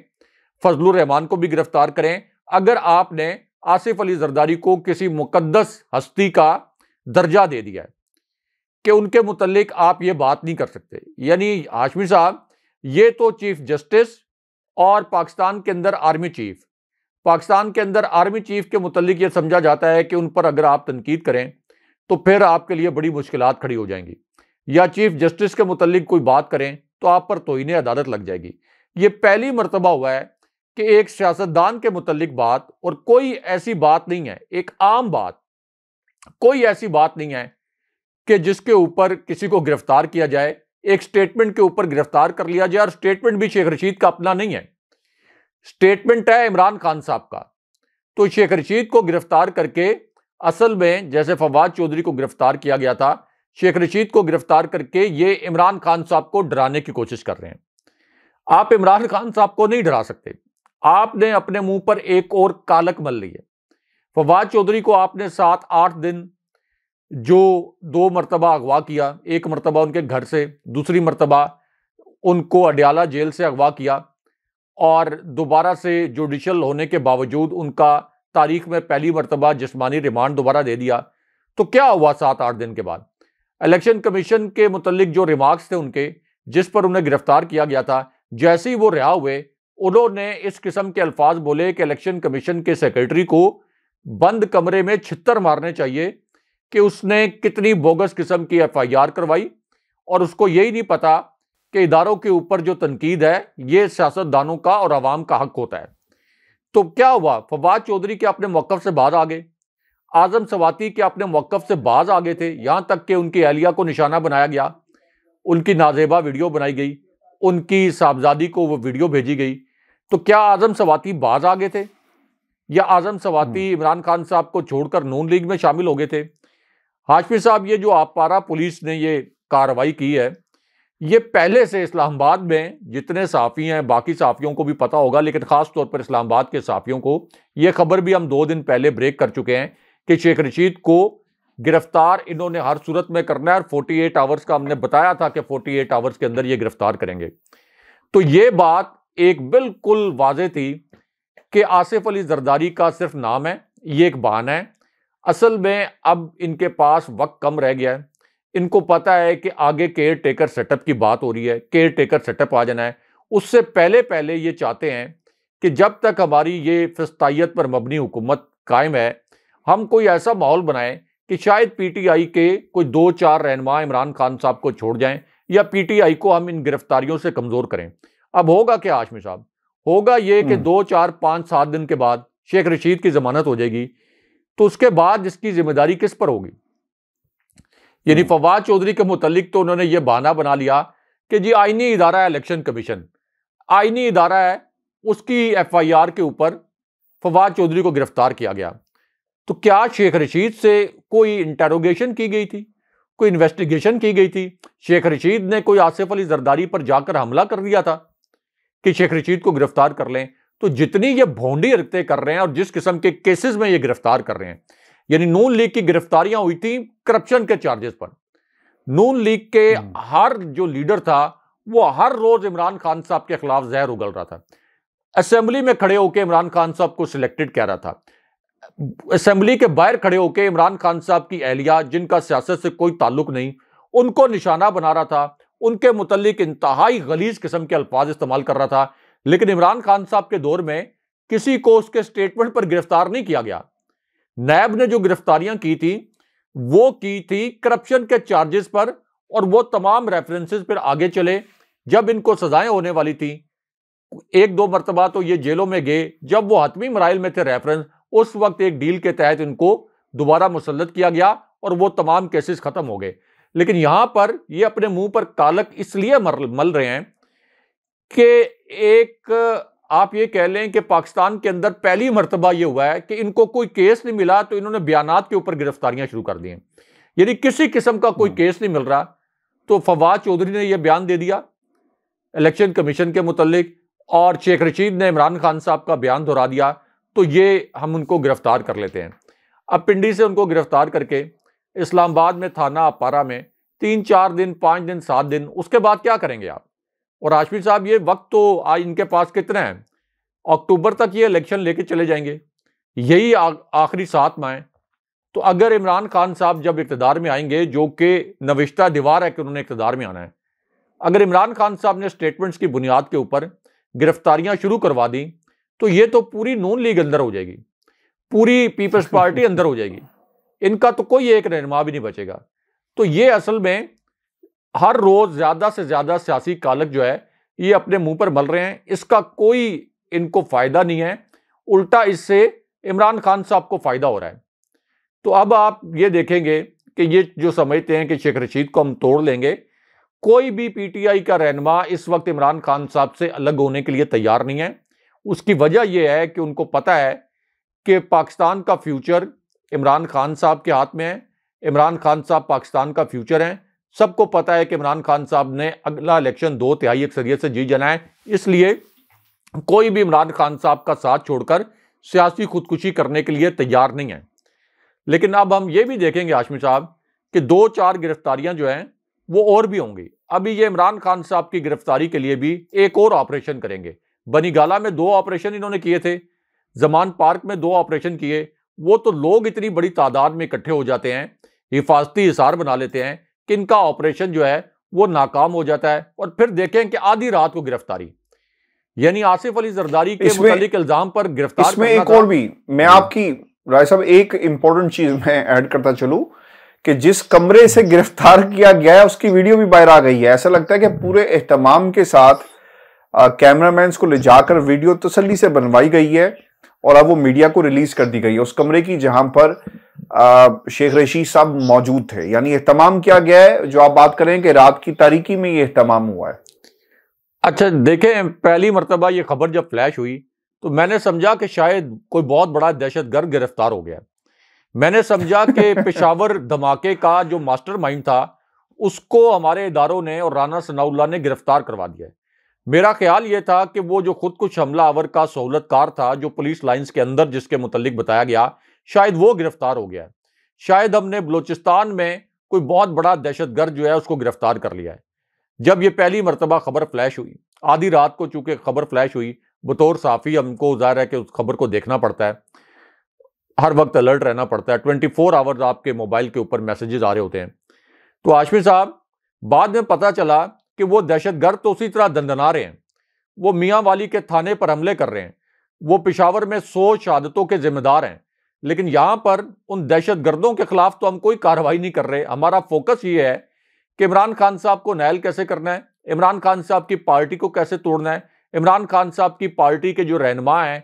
Speaker 2: फजल रहमान को भी गिरफ्तार करें अगर आपने आसिफ अली जरदारी को किसी मुकदस हस्ती का दर्जा दे दिया है कि उनके मुतलिक आप ये बात नहीं कर सकते यानी हाशमी साहब ये तो चीफ जस्टिस और पाकिस्तान के अंदर आर्मी चीफ पाकिस्तान के अंदर आर्मी चीफ के मुतलिक ये समझा जाता है कि उन पर अगर आप तनकीद करें तो फिर आपके लिए बड़ी मुश्किल खड़ी हो जाएंगी या चीफ जस्टिस के मुतलिक कोई बात करें तो आप पर तोहन अदालत लग जाएगी ये पहली मरतबा हुआ है कि एक सियासतदान के मुतलिक बात और कोई ऐसी बात नहीं है एक आम बात कोई ऐसी बात नहीं है कि जिसके ऊपर किसी को गिरफ्तार किया जाए एक स्टेटमेंट के ऊपर गिरफ्तार कर लिया जाए और स्टेटमेंट भी शेख रशीद का अपना नहीं है स्टेटमेंट है इमरान खान साहब का तो शेख रशीद को गिरफ्तार करके असल में जैसे फवाद चौधरी को गिरफ्तार किया गया था शेख रशीद को गिरफ्तार करके ये इमरान खान साहब को डराने की कोशिश कर रहे हैं आप इमरान खान साहब को नहीं डरा सकते आपने अपने मुंह पर एक और कालक मल ली है फवाद चौधरी को आपने सात आठ दिन जो दो मरतबा अगवा किया एक मरतबा उनके घर से दूसरी मरतबा उनको अडयाला जेल से अगवा किया और दोबारा से जुडिशल होने के बावजूद उनका तारीख में पहली मरतबा जिसमानी रिमांड दोबारा दे दिया तो क्या हुआ सात आठ दिन के बाद इलेक्शन कमीशन के मुतलिक जो रिमार्क्स थे उनके जिस पर उन्हें गिरफ्तार किया गया था जैसे ही वो रिहा हुए उन्होंने इस किस्म के अल्फाज बोले कि इलेक्शन कमीशन के सेक्रेटरी को बंद कमरे में छितर मारने चाहिए कि उसने कितनी बोगस किस्म की आर करवाई और उसको यही नहीं पता कि इदारों के ऊपर जो तनकीद है ये सियासतदानों का और आवाम का हक होता है तो क्या हुआ फवाद चौधरी के अपने मौक़ से बाहर आ गए आजम सवाती के अपने मौक़ से बाज आ गए थे यहाँ तक कि उनकी अहलिया को निशाना बनाया गया उनकी नाजेबा वीडियो बनाई गई उनकी साहबजादी को वो वीडियो भेजी गई तो क्या आजम सवाती बाज आ गए थे या आजम सवाती हम्म। इमरान खान साहब को छोड़कर नून लीग में शामिल हो गए थे हाशमी साहब ये जो आप पारा पुलिस ने ये कार्रवाई की है ये पहले से इस्लामाबाद में जितने साफ़ी हैं बाकी साफ़ियों को भी पता होगा लेकिन ख़ास तौर पर इस्लामाबाद के साफ़ियों को ये खबर भी हम दो दिन पहले ब्रेक कर चुके हैं कि शेख रशीद को गिरफ्तार इन्होंने हर सूरत में करना है और 48 आवर्स का हमने बताया था कि 48 आवर्स के अंदर ये गिरफ्तार करेंगे तो ये बात एक बिल्कुल वाज थी कि आसिफ अली जरदारी का सिर्फ नाम है ये एक बहाना है असल में अब इनके पास वक्त कम रह गया है इनको पता है कि आगे केयर टेकर सेटअप की बात हो रही है केयर टेकर सेटअप आ जाना है उससे पहले पहले ये चाहते हैं कि जब तक हमारी ये फस्तायत पर मबनी हुकूमत कायम है हम कोई ऐसा माहौल बनाएं कि शायद पीटीआई के कोई दो चार रहनमा इमरान खान साहब को छोड़ जाएं या पीटीआई को हम इन गिरफ्तारियों से कमज़ोर करें अब होगा क्या आशमी साहब होगा ये कि हम्म। दो चार पाँच सात दिन के बाद शेख रशीद की जमानत हो जाएगी तो उसके बाद इसकी जिम्मेदारी किस पर होगी यानी हम्म। फवाद चौधरी के मुतलिक तो उन्होंने ये बहाना बना लिया कि जी आइनी इदारा है इलेक्शन कमीशन आइनी इदारा है उसकी एफ आई आर के ऊपर फवाद चौधरी को गिरफ्तार किया गया तो क्या शेख रशीद से कोई इंटेरोगेशन की गई थी कोई इन्वेस्टिगेशन की गई थी शेख रशीद ने कोई आसिफ अली जरदारी पर जाकर हमला कर दिया था कि शेख रशीद को गिरफ्तार कर लें तो जितनी ये भोंडी हरकतें कर रहे हैं और जिस किस्म के केसेस में ये गिरफ्तार कर रहे हैं यानी नून लीग की गिरफ्तारियां हुई थी करप्शन के चार्जेस पर नून लीग के हम्म। हर जो लीडर था वो हर रोज इमरान खान साहब के खिलाफ जहर उगल रहा था असेंबली में खड़े होकर इमरान खान साहब को सिलेक्टेड कह रहा था असेंबली के बाहर खड़े होकर इमरान खान साहब की एहलिया जिनका सियासत से कोई ताल्लुक नहीं उनको निशाना बना रहा था उनके मुतलिक इंतहाई गलीज किस्म के अल्फाज इस्तेमाल कर रहा था लेकिन इमरान खान साहब के दौर में किसी को उसके स्टेटमेंट पर गिरफ्तार नहीं किया गया नैब ने जो गिरफ्तारियां की थी वो की थी करप्शन के चार्जेस पर और वो तमाम रेफरेंसेस पर आगे चले जब इनको सजाएं होने वाली थी एक दो मरतबा तो ये जेलों में गए जब वो हतमी मराइल में थे रेफरेंस उस वक्त एक डील के तहत इनको दोबारा मुसलत किया गया और वो तमाम केसेस खत्म हो गए लेकिन यहां पर ये अपने मुंह पर कालक इसलिए मल रहे हैं कि एक आप ये कह लें कि पाकिस्तान के अंदर पहली मरतबा ये हुआ है कि इनको कोई केस नहीं मिला तो इन्होंने बयान के ऊपर गिरफ्तारियां शुरू कर दी हैं यदि किसी किस्म का कोई हाँ। केस नहीं मिल रहा तो फवाद चौधरी ने यह बयान दे दिया इलेक्शन कमीशन के मुतलिक और शेख रशीद ने इमरान खान साहब का बयान दोहरा दिया तो ये हम उनको गिरफ्तार कर लेते हैं अब पिंडी से उनको गिरफ्तार करके इस्लामाबाद में थाना अपारा में तीन चार दिन पाँच दिन सात दिन उसके बाद क्या करेंगे आप और आशमी साहब ये वक्त तो आज इनके पास कितना है अक्टूबर तक ये इलेक्शन लेके चले जाएंगे यही आखिरी सात माह तो अगर इमरान खान साहब जब इकतदार में आएंगे जो कि नविश्ता दीवार है कि उन्होंने इकतदार में आना है अगर इमरान खान साहब ने स्टेटमेंट्स की बुनियाद के ऊपर गिरफ्तारियां शुरू करवा दी तो ये तो पूरी नून लीग अंदर हो जाएगी पूरी पीपल्स पार्टी अंदर हो जाएगी इनका तो कोई एक रहनमा भी नहीं बचेगा तो ये असल में हर रोज ज्यादा से ज्यादा सियासी कालक जो है ये अपने मुंह पर मल रहे हैं इसका कोई इनको फायदा नहीं है उल्टा इससे इमरान खान साहब को फायदा हो रहा है तो अब आप ये देखेंगे कि ये जो समझते हैं कि शेख रशीद को हम तोड़ लेंगे कोई भी पीटीआई का रहनमा इस वक्त इमरान खान साहब से अलग होने के लिए तैयार नहीं है उसकी वजह यह है कि उनको पता है कि पाकिस्तान का फ्यूचर इमरान खान साहब के हाथ में है इमरान खान साहब पाकिस्तान का फ्यूचर हैं सबको पता है कि इमरान खान साहब ने अगला इलेक्शन दो तिहाई अक्सरियत से जीत जाना है इसलिए कोई भी इमरान खान साहब का साथ छोड़कर सियासी खुदकुशी करने के लिए तैयार नहीं है लेकिन अब हम ये भी देखेंगे आशमी साहब कि दो चार गिरफ्तारियां जो हैं वो और भी होंगी अभी ये इमरान खान साहब की गिरफ्तारी के लिए भी एक और ऑपरेशन करेंगे बनीगाला में दो ऑपरेशन इन्होंने किए थे जमान पार्क में दो ऑपरेशन किए वो तो लोग इतनी बड़ी तादाद में इकट्ठे हो जाते हैं हिफाजती हिसार बना लेते हैं इनका ऑपरेशन जो है वो नाकाम हो जाता है और फिर देखें कि आधी रात को गिरफ्तारी यानी आसिफ अली जरदारी के मुतालिक इल्जाम पर गिरफ्तार इसमें एक और भी मैं हाँ।
Speaker 1: आपकी राय साहब एक इंपॉर्टेंट चीज मैं ऐड करता चलूं कि जिस कमरे से गिरफ्तार किया गया है उसकी वीडियो भी बाहर आ गई है ऐसा लगता है कि पूरे एहतमाम के साथ कैमरामैन को ले जाकर वीडियो तसली से बनवाई गई है और अब वो मीडिया को रिलीज कर दी गई है उस कमरे की जहां पर शेख रशीद साहब मौजूद थे यानी एहतमाम किया गया है जो आप बात करें कि रात की तारीखी में ये एहतमाम हुआ है अच्छा
Speaker 2: देखें पहली मरतबा ये खबर जब फ्लैश हुई तो मैंने समझा कि शायद कोई बहुत बड़ा दहशत गर्द गिरफ्तार हो गया मैंने समझा कि पेशावर धमाके का जो माइंड था उसको हमारे इदारों ने और राना सनाउल्ला ने गिरफ्तार करवा दिया है मेरा ख्याल ये था कि वो जो खुद हमला हमलावर का सहूलतकार था जो पुलिस लाइंस के अंदर जिसके मुतलिक बताया गया शायद वो गिरफ्तार हो गया है शायद हमने बलूचिस्तान में कोई बहुत बड़ा दहशतगर्द जो है उसको गिरफ्तार कर लिया है जब ये पहली मरतबा खबर फ्लैश हुई आधी रात को चूंकि खबर फ्लैश हुई बतौर साफ़ी हमको जाहिर है कि उस खबर को देखना पड़ता है हर वक्त अलर्ट रहना पड़ता है ट्वेंटी फोर आवर्स आपके मोबाइल के ऊपर मैसेजेस आ रहे होते हैं तो आशमी साहब बाद में पता चला कि वो दहशतगर्द तो उसी तरह दंदना रहे हैं वो मियाँ वाली के थाने पर हमले कर रहे हैं वो पिशावर में सौ शहादतों के जिम्मेदार हैं लेकिन यहाँ पर उन दहशत गर्दों के खिलाफ तो हम कोई कार्रवाई नहीं कर रहे हमारा फोकस ये है कि इमरान खान साहब को नायल कैसे करना है इमरान खान साहब की पार्टी को कैसे तोड़ना है इमरान खान साहब की पार्टी के जो रहनमा हैं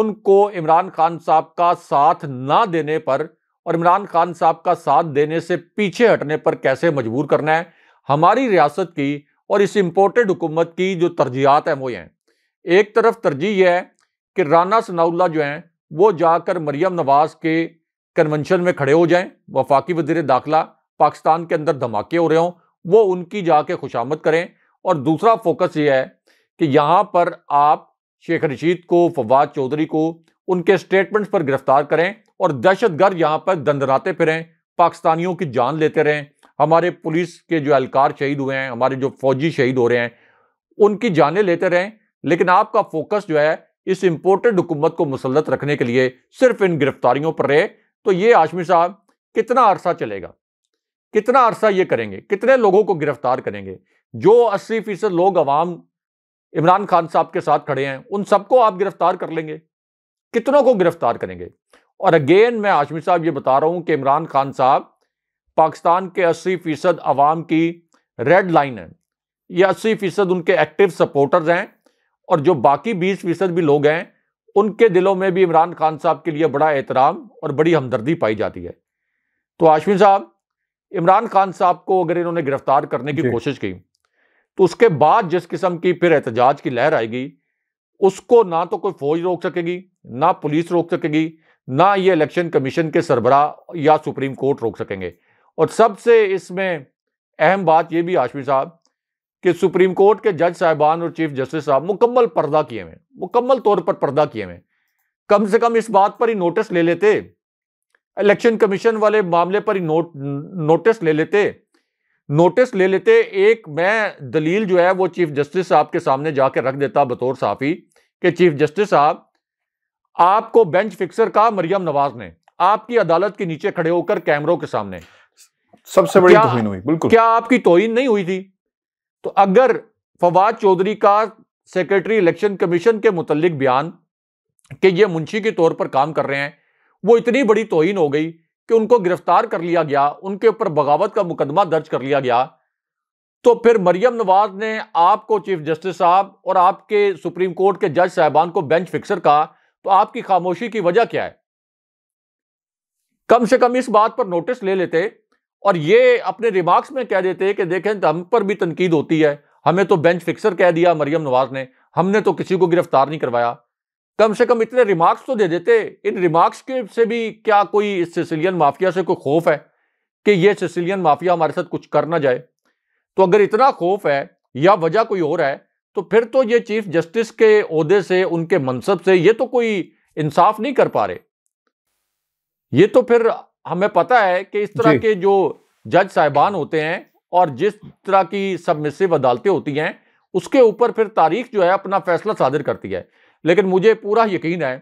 Speaker 2: उनको इमरान खान साहब का साथ ना देने पर और इमरान खान साहब का साथ देने से पीछे हटने पर कैसे मजबूर करना है हमारी रियासत की और इस इम्पोर्टेड हुकूमत की जो तरजीहत हैं वो हैं एक तरफ तरजीह यह है कि राना सनाउल्ला जो हैं वो जाकर मरियम नवाज के कन्वेंशन में खड़े हो जाएं वफाकी वजीर दाखिला पाकिस्तान के अंदर धमाके हो रहे हों वो उनकी जाके खुशामद करें और दूसरा फोकस ये है कि यहाँ पर आप शेख रशीद को फवाद चौधरी को उनके स्टेटमेंट्स पर गिरफ्तार करें और दहशत गर्द यहाँ पर दंदराते फिरें पाकिस्तानियों की जान लेते रहें हमारे पुलिस के जो एहलकार शहीद हुए हैं हमारे जो फौजी शहीद हो रहे हैं उनकी जानें लेते रहें लेकिन आपका फोकस जो है इस इम्पोर्टेड हुकूमत को मुसलत रखने के लिए सिर्फ इन गिरफ्तारियों पर रहे तो ये आशमी साहब कितना अरसा चलेगा कितना अरसा ये करेंगे कितने लोगों को गिरफ्तार करेंगे जो अस्सी फीसद लोग अवाम इमरान खान साहब के साथ खड़े हैं उन सबको आप गिरफ्तार कर लेंगे कितनों को गिरफ्तार करेंगे और अगेन मैं आशमी साहब ये बता रहा हूं कि इमरान खान साहब पाकिस्तान के 80 फीसद अवाम की रेड लाइन है ये 80 फीसद उनके एक्टिव सपोर्टर्स हैं और जो बाकी 20 फीसद भी लोग हैं उनके दिलों में भी इमरान खान साहब के लिए बड़ा एहतराम और बड़ी हमदर्दी पाई जाती है तो आशमी साहब इमरान खान साहब को अगर इन्होंने गिरफ्तार करने की कोशिश की तो उसके बाद जिस किस्म की फिर एहतजाज की लहर आएगी उसको ना तो कोई फौज रोक सकेगी ना पुलिस रोक सकेगी ना ये इलेक्शन कमीशन के सरबराह या सुप्रीम कोर्ट रोक सकेंगे और सबसे इसमें अहम बात यह भी आशमी साहब कि सुप्रीम कोर्ट के जज साहिबान और चीफ जस्टिस साहब मुकम्मल पर्दा किए हुए मुकम्मल तौर पर पर्दा किए हुए कम से कम इस बात पर ही नोटिस ले लेते इलेक्शन कमीशन वाले मामले पर ही नो, नोटिस ले लेते नोटिस ले लेते एक मैं दलील जो है वो चीफ जस्टिस साहब के सामने जाकर रख देता बतौर साफी कि चीफ जस्टिस साहब आपको बेंच फिक्सर कहा मरियम नवाज ने आपकी अदालत के नीचे खड़े होकर कैमरों के सामने
Speaker 1: सबसे बड़ी तोहिन हुई बिल्कुल
Speaker 2: क्या आपकी तोहिन नहीं हुई थी तो अगर फवाद चौधरी का सेक्रेटरी इलेक्शन कमीशन के मुतलिक बयान कि ये मुंशी के तौर पर काम कर रहे हैं वो इतनी बड़ी तोहिन हो गई कि उनको गिरफ्तार कर लिया गया उनके ऊपर बगावत का मुकदमा दर्ज कर लिया गया तो फिर मरियम नवाज ने आपको चीफ जस्टिस साहब और आपके सुप्रीम कोर्ट के जज साहबान को बेंच फिक्सर कहा तो आपकी खामोशी की वजह क्या है कम से कम इस बात पर नोटिस ले लेते और ये अपने रिमार्क्स में कह देते हैं कि देखें तो हम पर भी तनकीद होती है हमें तो बेंच फिक्सर कह दिया मरियम नवाज ने हमने तो किसी को गिरफ्तार नहीं करवाया कम से कम इतने रिमार्क्स तो दे देते इन रिमार्क्स के से भी क्या कोई इस सिसिलियन माफिया से कोई खौफ है कि ये सिसिलियन माफिया हमारे साथ कुछ कर ना जाए तो अगर इतना खौफ है या वजह कोई और है तो फिर तो ये चीफ जस्टिस के अहदे से उनके मनसब से ये तो कोई इंसाफ नहीं कर पा रहे ये तो फिर हमें पता है कि इस तरह के जो जज साहिबान होते हैं और जिस तरह की सबमिसिव अदालतें होती हैं उसके ऊपर फिर तारीख जो है अपना फैसला सादिर करती है लेकिन मुझे पूरा यकीन है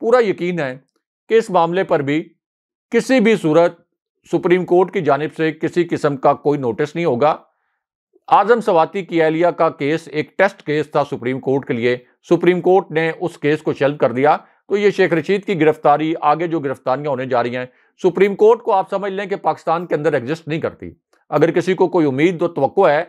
Speaker 2: पूरा यकीन है कि इस मामले पर भी किसी भी सूरत सुप्रीम कोर्ट की जानब से किसी किस्म का कोई नोटिस नहीं होगा आजम सवाती की एलिया का केस एक टेस्ट केस था सुप्रीम कोर्ट के लिए सुप्रीम कोर्ट ने उस केस को शेल्व कर दिया तो ये शेख रशीद की गिरफ्तारी आगे जो गिरफ्तारियां होने जा रही हैं सुप्रीम कोर्ट को आप समझ लें कि पाकिस्तान के अंदर एग्जिस्ट नहीं करती अगर किसी को कोई उम्मीद और तो है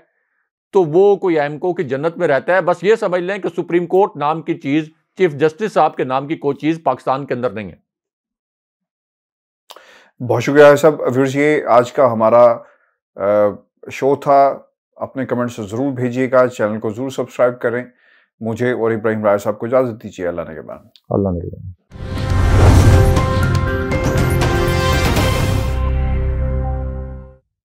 Speaker 2: तो वो कोई एमको की जन्नत में रहता है बस ये समझ लें कि सुप्रीम कोर्ट नाम की चीज चीफ जस्टिस साहब के नाम की कोई चीज पाकिस्तान के अंदर नहीं है
Speaker 1: बहुत शुक्रिया साहब व्यूर्स ये आज का हमारा शो था अपने कमेंट्स ज़रूर भेजिएगा चैनल को ज़रूर सब्सक्राइब करें मुझे और इब्राहिम राय साहब को इजाज़त दीजिए अल्लाह ने के बाद
Speaker 2: अल्लाह ने के बाद